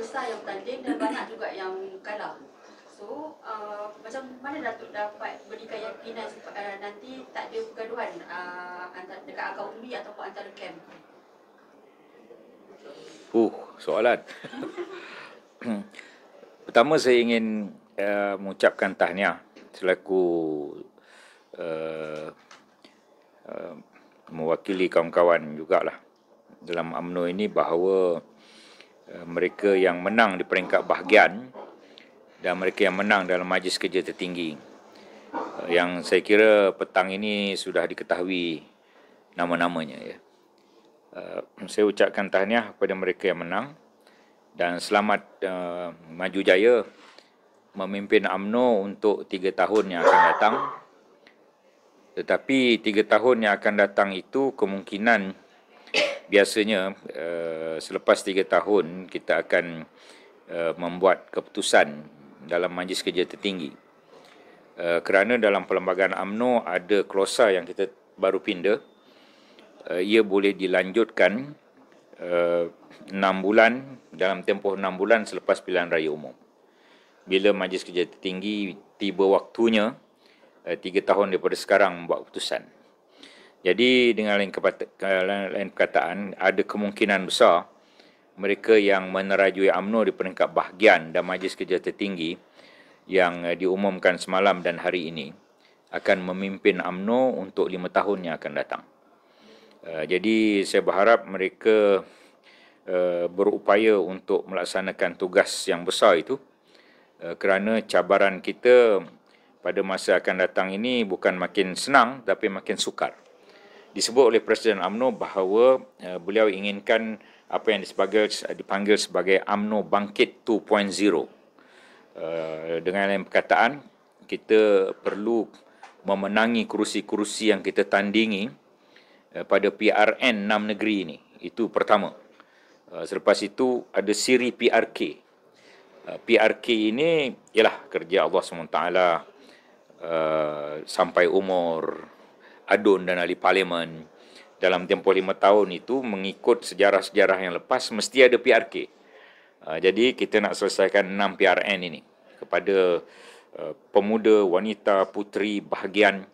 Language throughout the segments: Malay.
besar yang bertanding dan banyak juga yang kalah. So, uh, macam mana Datuk dapat berikan yakinan supaya uh, nanti tak ada pergaduhan uh, antara, dekat agak umumi ataupun antara camp? Uh, soalan. Pertama saya ingin uh, mengucapkan tahniah selaku uh, uh, mewakili kawan-kawan jugalah dalam UMNO ini bahawa Eh, mereka yang menang di peringkat bahagian dan mereka yang menang dalam majlis kerja tertinggi eh, yang saya kira petang ini sudah diketahui nama-namanya ya. Eh, saya ucapkan tahniah kepada mereka yang menang dan selamat uh, maju jaya memimpin AMNO untuk 3 tahun yang akan datang tetapi 3 tahun yang akan datang itu kemungkinan biasanya eh, selepas tiga tahun kita akan eh, membuat keputusan dalam majlis kerja tertinggi. Eh, kerana dalam perlembagaan AMNO ada klosa yang kita baru pindah, ia boleh dilanjutkan 6 bulan dalam tempoh 6 bulan selepas pilihan raya umum. Bila majlis kerja tertinggi tiba waktunya tiga tahun daripada sekarang membuat keputusan. Jadi dengan lain, lain, lain perkataan, ada kemungkinan besar mereka yang menerajui UMNO di peringkat bahagian dan majlis kerja tertinggi yang eh, diumumkan semalam dan hari ini akan memimpin UMNO untuk lima tahun yang akan datang. Uh, jadi saya berharap mereka uh, berupaya untuk melaksanakan tugas yang besar itu uh, kerana cabaran kita pada masa akan datang ini bukan makin senang tapi makin sukar disebut oleh Presiden AMNO bahawa eh, beliau inginkan apa yang dipanggil, eh, dipanggil sebagai AMNO Bangkit 2.0. Eh, dengan lain perkataan, kita perlu memenangi kerusi-kerusi yang kita tandingi pada PRN 6 negeri ini. Itu pertama. Uh, selepas itu ada siri PRK. PRK ini ialah kerja Allah SWT uh, sampai umur Adun dan ahli parlimen dalam tempoh lima tahun itu mengikut sejarah-sejarah yang lepas mesti ada PRK. Uh, ah, jadi kita nak selesaikan enam PRN ini kepada uh, pemuda, wanita, puteri, bahagian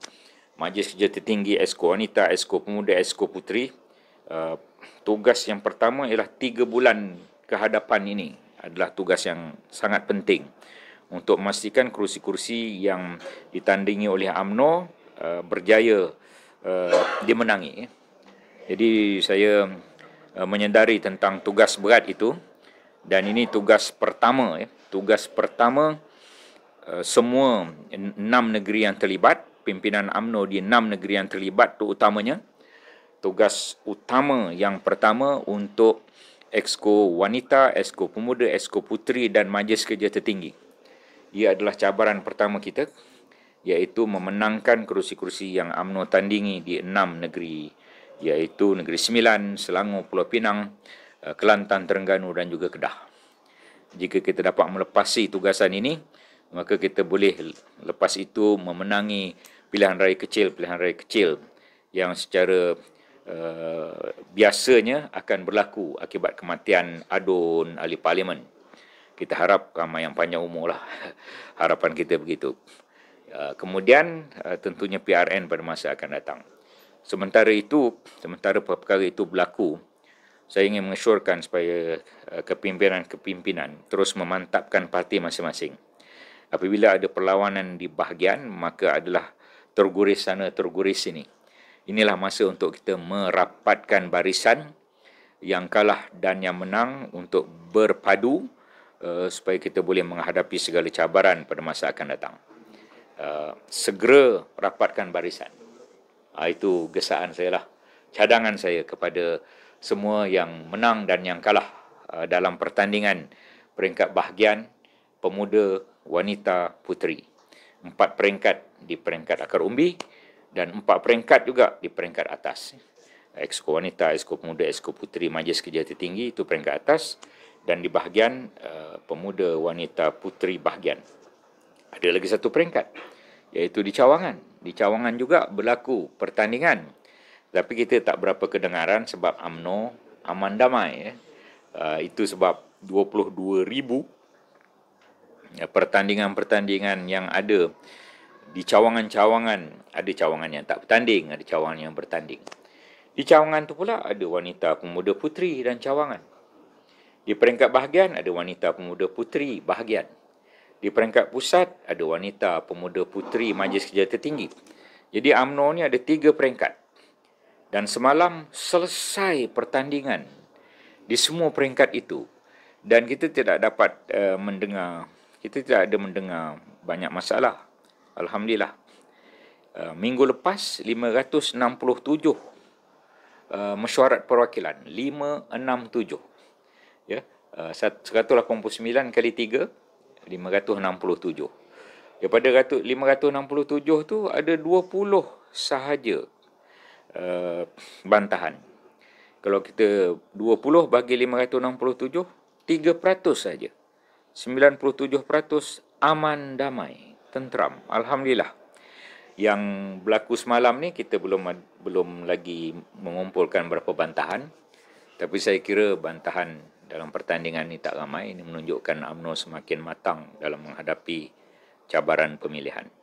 Majlis Kerja Tertinggi Esko Wanita, Esko Pemuda, Esko Puteri. Uh, tugas yang pertama ialah tiga bulan kehadapan ini adalah tugas yang sangat penting untuk memastikan kerusi-kerusi yang ditandingi oleh AMNO uh, berjaya berjaya Eh, dia menangi. Jadi saya eh, menyedari tentang tugas berat itu dan ini tugas pertama ya. Tugas pertama eh, semua enam negeri yang terlibat, pimpinan AMNO di enam negeri yang terlibat tu utamanya tugas utama yang pertama untuk Exco Wanita, Exco Pemuda, Exco Putri dan Majlis Kerja Tertinggi. Ia adalah cabaran pertama kita iaitu memenangkan kerusi-kerusi yang UMNO tandingi di enam negeri iaitu Negeri Sembilan, Selangor, Pulau Pinang, eh, Kelantan, Terengganu dan juga Kedah. Jika kita dapat melepasi tugasan ini, maka kita boleh lepas itu memenangi pilihan raya kecil-pilihan raya kecil yang secara uh, biasanya akan berlaku akibat kematian adun ahli parlimen. Kita harap ramai yang panjang umur lah. Harapan kita begitu. Eh, kemudian uh, tentunya PRN pada masa akan datang. Sementara itu, sementara perkara itu berlaku, saya ingin mengesyorkan supaya eh, kepimpinan-kepimpinan uh, terus memantapkan parti masing-masing. Apabila ada perlawanan di bahagian, maka adalah terguris sana, terguris sini. Inilah masa untuk kita merapatkan barisan yang kalah dan yang menang untuk berpadu uh, supaya kita boleh menghadapi segala cabaran pada masa akan datang. Uh, segera rapatkan barisan. Ha, itu gesaan saya lah. Cadangan saya kepada semua yang menang dan yang kalah ha, dalam pertandingan peringkat bahagian pemuda, wanita, puteri. Empat peringkat di peringkat akar umbi dan empat peringkat juga di peringkat atas. Exco wanita, exco pemuda, exco puteri, majlis kerja tertinggi itu peringkat atas dan di bahagian uh, pemuda, wanita, puteri bahagian. Ada lagi satu peringkat iaitu di cawangan. Di cawangan juga berlaku pertandingan. Tapi kita tak berapa kedengaran sebab AMNO aman damai. Eh. Uh, itu sebab 22 ribu uh, pertandingan-pertandingan yang ada di cawangan-cawangan. Ada cawangan yang tak bertanding, ada cawangan yang bertanding. Di cawangan tu pula ada wanita pemuda putri dan cawangan. Di peringkat bahagian ada wanita pemuda putri bahagian. Di peringkat pusat, ada wanita, pemuda, puteri, majlis kerja tertinggi. Jadi AMNO ni ada tiga peringkat. Dan semalam selesai pertandingan di semua peringkat itu. Dan kita tidak dapat uh, mendengar, kita tidak ada mendengar banyak masalah. Alhamdulillah. Uh, minggu lepas, 567 uh, eh, mesyuarat perwakilan. 567. Ya. Yeah. Uh, 189 kali 3, 567. Daripada 567 tu ada 20 sahaja uh, bantahan. Kalau kita 20 bagi 567, 3% saja. 97% aman damai, tenteram. Alhamdulillah. Yang berlaku semalam ni kita belum belum lagi mengumpulkan berapa bantahan. Tapi saya kira bantahan dalam pertandingan ini tak ramai ini menunjukkan AMNO semakin matang dalam menghadapi cabaran pemilihan.